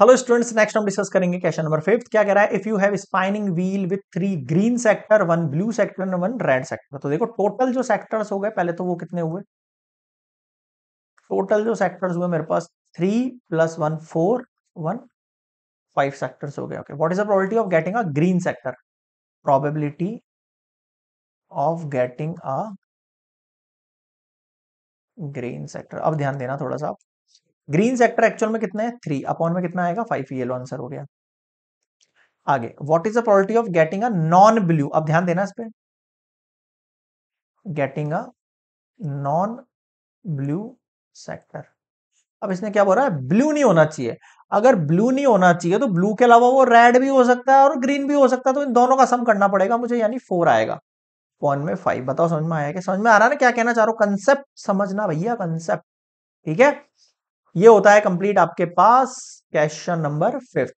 hello students next हम discuss करेंगे question number fifth क्या कह रहा है if you have spinning wheel with three green sector one blue sector and one red sector तो देखो टोटल जो सेक्टर्स हो गए पहले तो वो कितने हुए टोटल जो सेक्टर्स हुए मेरे पास three plus one four one five sectors हो गए okay what is the probability of getting a green sector probability of getting a green sector अब ध्यान देना थोड़ा सा ग्रीन सेक्टर एक्चुअल में कितने है थ्री अपॉन में कितना आएगा फाइव येलो आंसर हो गया आगे what is the probability of getting a non blue अब ध्यान देना इस पर getting a non blue sector अब इसने क्या बोला है ब्लू नहीं होना चाहिए अगर ब्लू नहीं होना चाहिए तो ब्लू के अलावा वो रेड भी हो सकता है और ग्रीन भी हो सकता है तो इन दोनों का सम करना पड़ेगा मुझे यानी फोर आएगा वन में फाइव बताओ समझ में आया कि समझ में आ रहा है ना क्या कहना चाह रहा हूं कंसेप्ट समझना भैया कंसेप्ट ठीक है ये होता है कंप्लीट आपके पास क्वेश्चन नंबर फिफ्थ